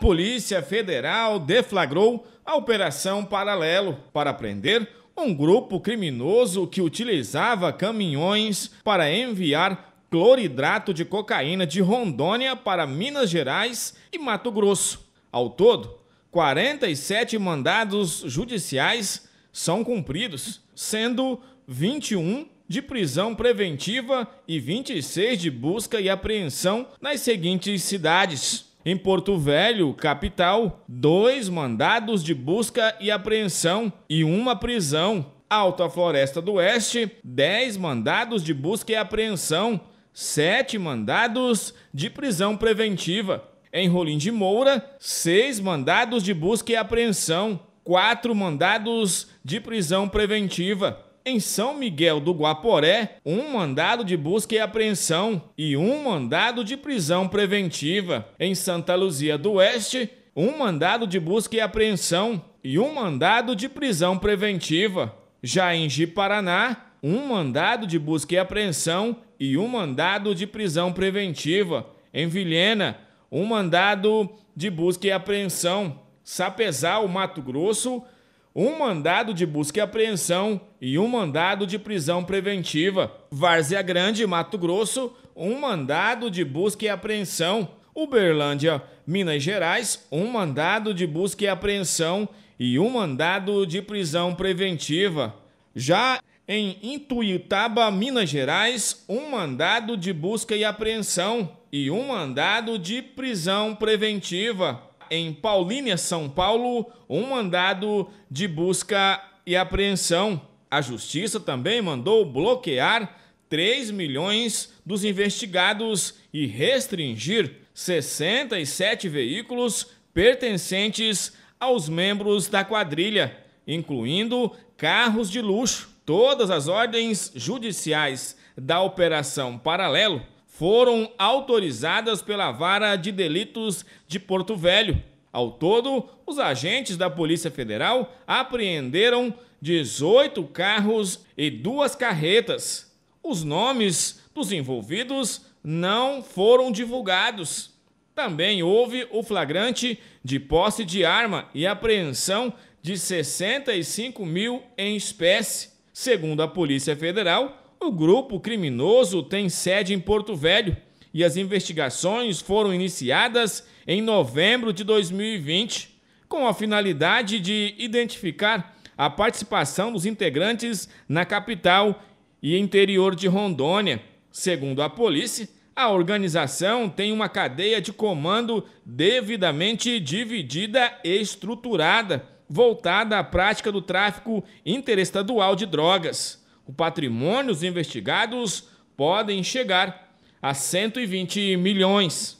Polícia Federal deflagrou a Operação Paralelo para prender um grupo criminoso que utilizava caminhões para enviar cloridrato de cocaína de Rondônia para Minas Gerais e Mato Grosso. Ao todo, 47 mandados judiciais são cumpridos, sendo 21 de prisão preventiva e 26 de busca e apreensão nas seguintes cidades: em Porto Velho, capital, dois mandados de busca e apreensão e uma prisão. Alta Floresta do Oeste, dez mandados de busca e apreensão, sete mandados de prisão preventiva. Em Rolim de Moura, seis mandados de busca e apreensão, quatro mandados de prisão preventiva em São Miguel do Guaporé, um mandado de busca e apreensão e um mandado de prisão preventiva. Em Santa Luzia do Oeste, um mandado de busca e apreensão e um mandado de prisão preventiva. Já em Jiparaná, um mandado de busca e apreensão e um mandado de prisão preventiva. Em Vilhena, um mandado de busca e apreensão. Sapezal, Mato Grosso, um mandado de busca e apreensão e um mandado de prisão preventiva. Várzea Grande, Mato Grosso, um mandado de busca e apreensão. Uberlândia, Minas Gerais, um mandado de busca e apreensão e um mandado de prisão preventiva. Já em Intuitaba, Minas Gerais, um mandado de busca e apreensão e um mandado de prisão preventiva em Paulínia, São Paulo, um mandado de busca e apreensão. A justiça também mandou bloquear 3 milhões dos investigados e restringir 67 veículos pertencentes aos membros da quadrilha, incluindo carros de luxo. Todas as ordens judiciais da Operação Paralelo foram autorizadas pela Vara de Delitos de Porto Velho. Ao todo, os agentes da Polícia Federal apreenderam 18 carros e duas carretas. Os nomes dos envolvidos não foram divulgados. Também houve o flagrante de posse de arma e apreensão de 65 mil em espécie. Segundo a Polícia Federal, o grupo criminoso tem sede em Porto Velho e as investigações foram iniciadas em novembro de 2020, com a finalidade de identificar a participação dos integrantes na capital e interior de Rondônia. Segundo a polícia, a organização tem uma cadeia de comando devidamente dividida e estruturada, voltada à prática do tráfico interestadual de drogas o patrimônio dos investigados podem chegar a 120 milhões.